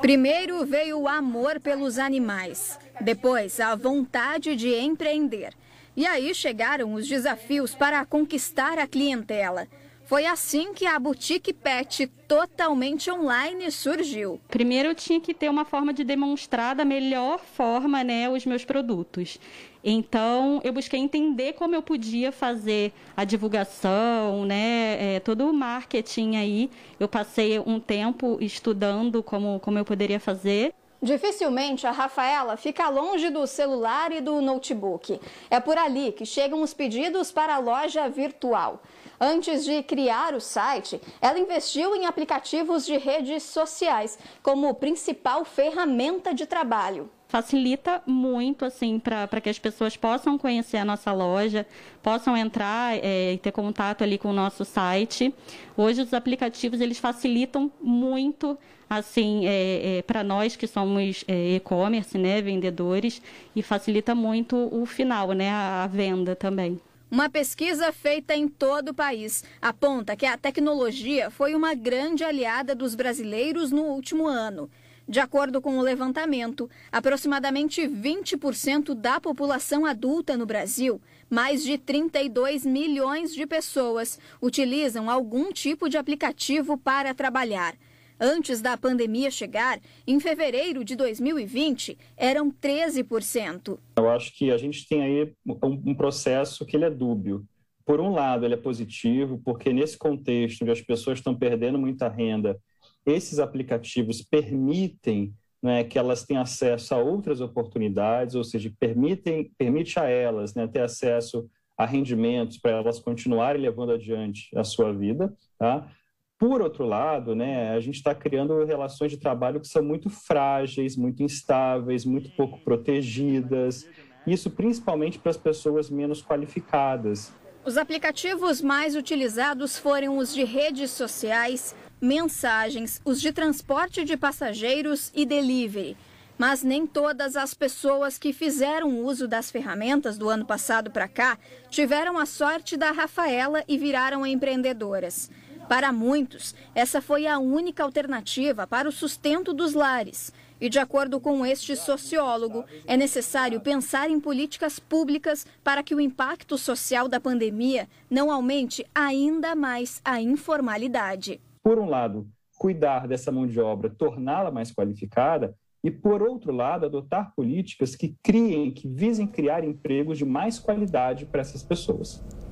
Primeiro veio o amor pelos animais, depois a vontade de empreender. E aí chegaram os desafios para conquistar a clientela. Foi assim que a Boutique Pet totalmente online surgiu. Primeiro eu tinha que ter uma forma de demonstrar da melhor forma, né, os meus produtos. Então eu busquei entender como eu podia fazer a divulgação, né, é, todo o marketing aí. Eu passei um tempo estudando como, como eu poderia fazer. Dificilmente a Rafaela fica longe do celular e do notebook. É por ali que chegam os pedidos para a loja virtual. Antes de criar o site, ela investiu em aplicativos de redes sociais como principal ferramenta de trabalho facilita muito assim para que as pessoas possam conhecer a nossa loja, possam entrar é, e ter contato ali com o nosso site. Hoje os aplicativos eles facilitam muito assim é, é, para nós que somos é, e-commerce, né, vendedores e facilita muito o final, né, a, a venda também. Uma pesquisa feita em todo o país aponta que a tecnologia foi uma grande aliada dos brasileiros no último ano. De acordo com o levantamento, aproximadamente 20% da população adulta no Brasil, mais de 32 milhões de pessoas, utilizam algum tipo de aplicativo para trabalhar. Antes da pandemia chegar, em fevereiro de 2020, eram 13%. Eu acho que a gente tem aí um processo que ele é dúbio. Por um lado, ele é positivo, porque nesse contexto onde as pessoas estão perdendo muita renda, esses aplicativos permitem né, que elas tenham acesso a outras oportunidades, ou seja, permitem, permite a elas né, ter acesso a rendimentos para elas continuarem levando adiante a sua vida. Tá? Por outro lado, né, a gente está criando relações de trabalho que são muito frágeis, muito instáveis, muito pouco protegidas. Né? Isso principalmente para as pessoas menos qualificadas. Os aplicativos mais utilizados foram os de redes sociais, mensagens, os de transporte de passageiros e delivery. Mas nem todas as pessoas que fizeram uso das ferramentas do ano passado para cá tiveram a sorte da Rafaela e viraram empreendedoras. Para muitos, essa foi a única alternativa para o sustento dos lares. E, de acordo com este sociólogo, é necessário pensar em políticas públicas para que o impacto social da pandemia não aumente ainda mais a informalidade. Por um lado, cuidar dessa mão de obra, torná-la mais qualificada, e, por outro lado, adotar políticas que criem, que visem criar empregos de mais qualidade para essas pessoas.